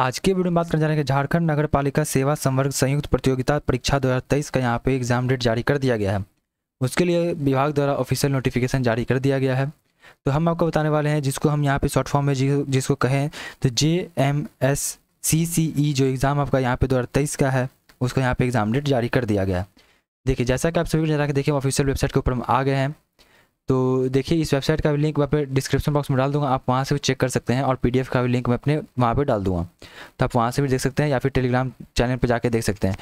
आज के वीडियो में बात करने जा रहे हैं कि झारखंड नगर पालिका सेवा संवर्ग संयुक्त प्रतियोगिता परीक्षा 2023 का यहाँ पे एग्जाम डेट जारी कर दिया गया है उसके लिए विभाग द्वारा ऑफिशियल नोटिफिकेशन जारी कर दिया गया है तो हम आपको बताने वाले हैं जिसको हम यहाँ पे शॉर्ट फॉर्म में जिसको कहें तो जे एम एस सी सी ई जो एग्ज़ाम आपका यहाँ पे दो का है उसका यहाँ पे एग्ज़ाम डेट जारी कर दिया गया है देखिए जैसा कि आप सभी जरा देखिए ऑफिशियल वेबसाइट के ऊपर हम आ गए हैं तो देखिए इस वेबसाइट का भी लिंक मैं अपने डिस्क्रिप्शन बॉक्स में डाल दूंगा आप वहाँ से भी चेक कर सकते हैं और पीडीएफ का भी लिंक मैं अपने वहाँ पे डाल दूंगा तो आप वहाँ से भी देख सकते हैं या फिर टेलीग्राम चैनल पर जाके देख सकते हैं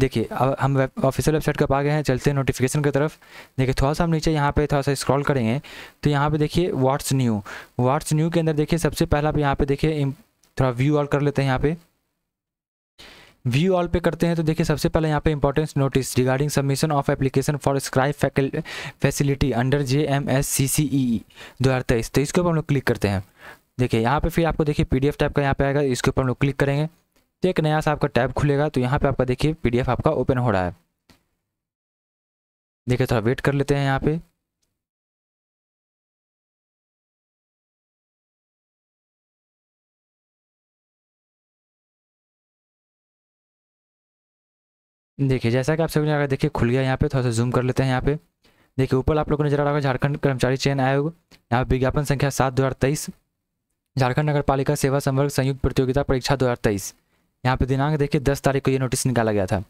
देखिए अब हम ऑफिशियल वेबसाइट कब आ गए हैं चलते हैं नोटिफिकेशन की तरफ देखिए थोड़ा सा हम नीचे यहाँ पर थोड़ा सा स्क्रॉल करेंगे तो यहाँ पर देखिए व्हाट्स न्यू व्हाट्स न्यू के अंदर देखिए सबसे पहला आप यहाँ पर देखिए थोड़ा व्यू ऑल कर लेते हैं यहाँ पर व्यू ऑल पे करते हैं तो देखिए सबसे पहले यहाँ पे importance notice regarding submission of application for scribe facility under J M S C C E दो हज़ार तेईस तो इसके ऊपर हम लोग क्लिक करते हैं देखिए यहाँ पे फिर आपको देखिए पीडीएफ टाइप का यहाँ पे आएगा इसके ऊपर हम लोग क्लिक करेंगे तो एक नया सा आपका टैब खुलेगा तो यहाँ पे आपका देखिए एफ आपका ओपन हो रहा है देखिए थोड़ा वेट कर लेते हैं यहाँ पे देखिए जैसा कि आप सभी ने अगर देखिए खुल गया यहाँ पे थोड़ा सा जूम कर लेते हैं यहाँ पे देखिए ऊपर आप लोगों ने नजर आ रहा होगा झारखंड कर्मचारी चयन आयोग यहाँ विज्ञापन संख्या सात दो हज़ार तेईस झारखंड नगर पालिका सेवा संवर्ग संयुक्त प्रतियोगिता परीक्षा दो हज़ार तेईस यहाँ पर दिनांक देखिए दस तारीख को ये नोटिस निकाला गया था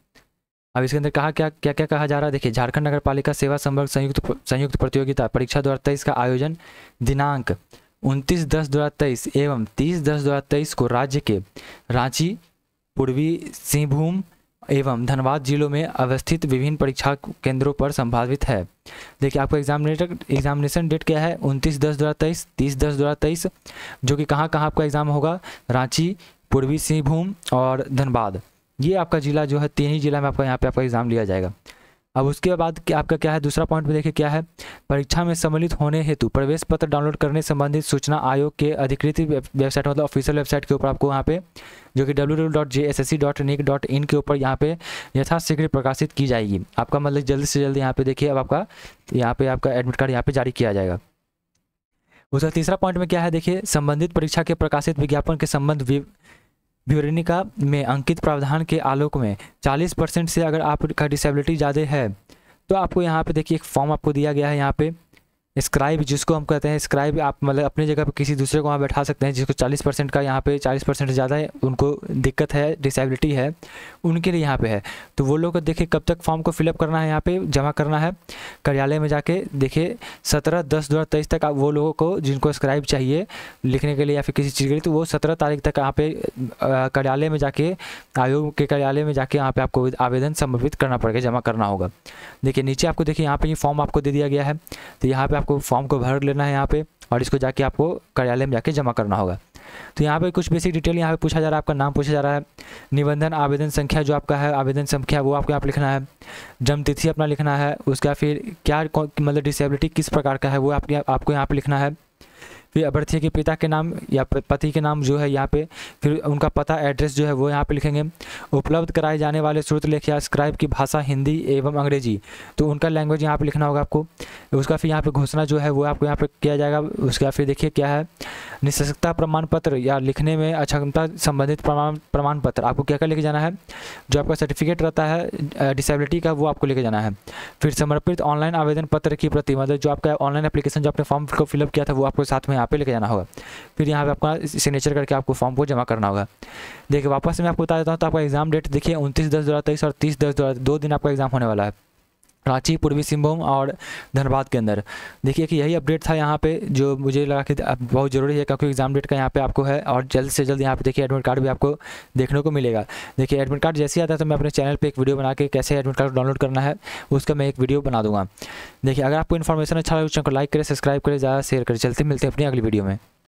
अब इसके अंदर कहा क्या क्या क्या कहा जा रहा है देखिए झारखंड नगर पालिका सेवा संवर्ग संयुक्त संयुक्त प्रतियोगिता परीक्षा दो का आयोजन दिनांक उनतीस दस दो एवं तीस दस दो को राज्य के रांची पूर्वी सिंहभूम एवं धनबाद जिलों में अवस्थित विभिन्न परीक्षा केंद्रों पर संभावित है देखिए आपका एग्जामिनेटर एग्जामिनेशन डेट क्या है उनतीस दस दो हज़ार तेईस तीस दस दो हज़ार तेईस जो कि कहाँ कहाँ आपका एग्ज़ाम होगा रांची पूर्वी सिंहभूम और धनबाद ये आपका ज़िला जो है तीन ही जिला में आपका यहाँ पे आपका एग्ज़ाम लिया जाएगा अब उसके बाद क्या आपका क्या है दूसरा पॉइंट में देखिए क्या है परीक्षा में सम्मिलित होने हेतु प्रवेश पत्र डाउनलोड करने संबंधित सूचना आयोग के अधिकृत वेबसाइट मतलब ऑफिशियल वेबसाइट के ऊपर आपको यहाँ पे जो कि डब्ल्यू के ऊपर यहाँ पे यथाशीघ्र प्रकाशित की जाएगी आपका मतलब जल्दी से जल्दी यहाँ पे देखिए अब आपका यहाँ पे आपका एडमिट कार्ड यहाँ पे जारी किया जाएगा उसका तीसरा पॉइंट में क्या है देखिए संबंधित परीक्षा के प्रकाशित विज्ञापन के संबंध विवरणिका में अंकित प्रावधान के आलोक में 40 परसेंट से अगर आपका डिसेबिलिटी ज़्यादा है तो आपको यहाँ पे देखिए एक फॉर्म आपको दिया गया है यहाँ पे स्क्राइब जिसको हम कहते हैं स्क्राइब आप मतलब अपनी जगह पर किसी दूसरे को वहाँ बैठा सकते हैं जिसको 40 परसेंट का यहाँ पे 40 परसेंट ज़्यादा है उनको दिक्कत है डिसेबिलिटी है उनके लिए यहाँ पे है तो वो लोग देखिए कब तक फॉर्म को फिलअप करना है यहाँ पे जमा करना है कार्यालय में जाके देखिए सत्रह दस दो तक आप वो लोगों को जिनको स्क्राइब चाहिए लिखने के लिए या फिर किसी चीज़ के लिए तो वो सत्रह तारीख तक यहाँ पे कार्यालय में जाके आयोग के कार्यालय में जाके यहाँ पर आपको आवेदन समर्पित करना पड़ेगा जमा करना होगा देखिए नीचे आपको देखिए यहाँ पर ये फॉर्म आपको दे दिया गया है तो यहाँ पर आपको फॉर्म को भर लेना है यहाँ पे और इसको जाके आपको कार्यालय में जाके जमा करना होगा तो यहाँ पे कुछ बेसिक डिटेल यहाँ पे पूछा जा रहा है आपका नाम पूछा जा रहा है निबंधन आवेदन संख्या जो आपका है आवेदन संख्या वो आपको यहाँ पर लिखना है जन्मतिथि अपना लिखना है उसका फिर क्या मतलब डिसेबिलिटी किस प्रकार का है वो आपके आपको यहाँ पर लिखना है फिर अभ्यर्थी के पिता के नाम या पति के नाम जो है यहाँ पे फिर उनका पता एड्रेस जो है वो यहाँ पे लिखेंगे उपलब्ध कराए जाने वाले श्रुत लेख या स्क्राइब की भाषा हिंदी एवं अंग्रेजी तो उनका लैंग्वेज यहाँ पे लिखना होगा आपको उसका फिर यहाँ पे घोषणा जो है वो आपको यहाँ पे किया जाएगा उसके फिर देखिए क्या है निशक्तता प्रमाण पत्र या लिखने में अक्षमता संबंधित प्रमाण प्रमाण पत्र आपको क्या क्या लेके जाना है जो आपका सर्टिफिकेट रहता है डिसेबिलिटी का वो आपको लेके जाना है फिर समर्पित ऑनलाइन आवेदन पत्र की प्रति मतलब जो आपका ऑनलाइन एप्लीकेशन जो आपने फॉर्म को फिलअप किया था वो आपको साथ में यहाँ पे लेके जाना होगा फिर यहाँ पे आपका सिग्नेचर करके आपको फॉर्म को जमा करना होगा देखिए वापस मैं आपको बता देता हूँ तो आपका एग्जाम डेट देखिए उनतीस दस दो और तीस दस दो दिन आपका एग्जाम होने वाला है रांची पूर्वी सिंहभूम और धनबाद के अंदर देखिए कि यही अपडेट था यहाँ पे जो मुझे लगा कि बहुत ज़रूरी है क्योंकि एग्जाम डेट का यहाँ पे आपको है और जल्द से जल्द यहाँ पे देखिए एडमिट कार्ड भी आपको देखने को मिलेगा देखिए एडमिट कार्ड जैसे ही आता है तो मैं अपने चैनल पे एक वीडियो बना के कैसे एडमिट कार्ड डाउनलोड करना है उसका मैं एक वीडियो बना दूँगा देखिए अगर आपको इन्फॉर्मेशन अच्छा लगे तो चैनल को लाइक करें सब्सक्राइब करें ज़्यादा शेयर करें चलते मिलते हैं अपनी अगली वीडियो में